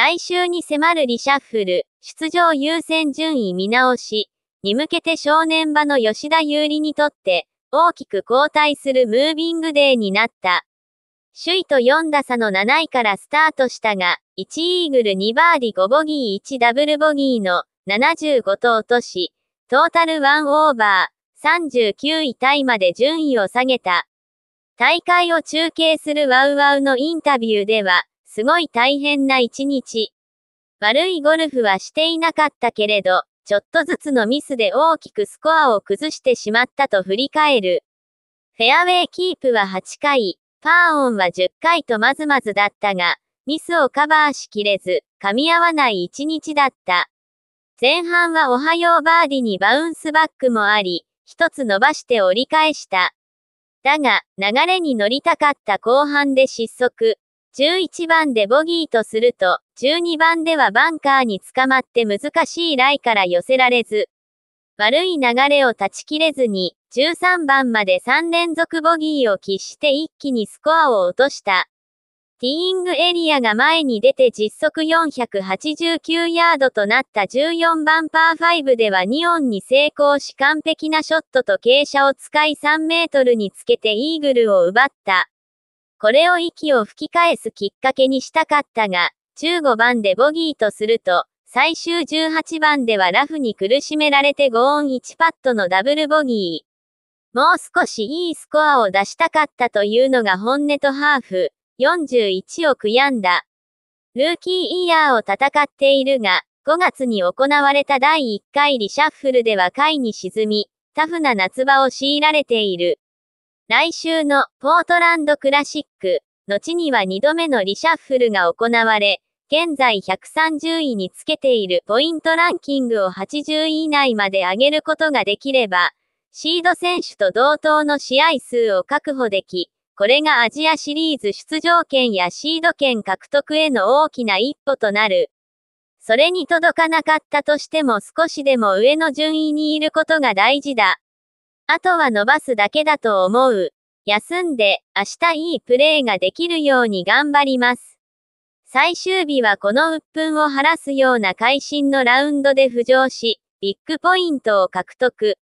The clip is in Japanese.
来週に迫るリシャッフル、出場優先順位見直しに向けて正念場の吉田優里にとって大きく後退するムービングデーになった。首位と4打差の7位からスタートしたが、1イーグル2バーディ5ボギー1ダブルボギーの75と落とし、トータル1オーバー、39位タイまで順位を下げた。大会を中継するワウワウのインタビューでは、すごい大変な一日。悪いゴルフはしていなかったけれど、ちょっとずつのミスで大きくスコアを崩してしまったと振り返る。フェアウェイキープは8回、パーオンは10回とまずまずだったが、ミスをカバーしきれず、噛み合わない一日だった。前半はおはようバーディにバウンスバックもあり、一つ伸ばして折り返した。だが、流れに乗りたかった後半で失速、11番でボギーとすると、12番ではバンカーに捕まって難しいライから寄せられず、悪い流れを断ち切れずに、13番まで3連続ボギーを喫して一気にスコアを落とした。ティーイングエリアが前に出て実測489ヤードとなった14番パー5では2オンに成功し完璧なショットと傾斜を使い3メートルにつけてイーグルを奪った。これを息を吹き返すきっかけにしたかったが、15番でボギーとすると、最終18番ではラフに苦しめられて5オン1パットのダブルボギー。もう少しいいスコアを出したかったというのが本音とハーフ、41を悔やんだ。ルーキーイヤーを戦っているが、5月に行われた第1回リシャッフルでは下位に沈み、タフな夏場を強いられている。来週のポートランドクラシック、後には2度目のリシャッフルが行われ、現在130位につけているポイントランキングを80位以内まで上げることができれば、シード選手と同等の試合数を確保でき、これがアジアシリーズ出場権やシード権獲得への大きな一歩となる。それに届かなかったとしても少しでも上の順位にいることが大事だ。あとは伸ばすだけだと思う。休んで、明日いいプレーができるように頑張ります。最終日はこの鬱憤を晴らすような会心のラウンドで浮上し、ビッグポイントを獲得。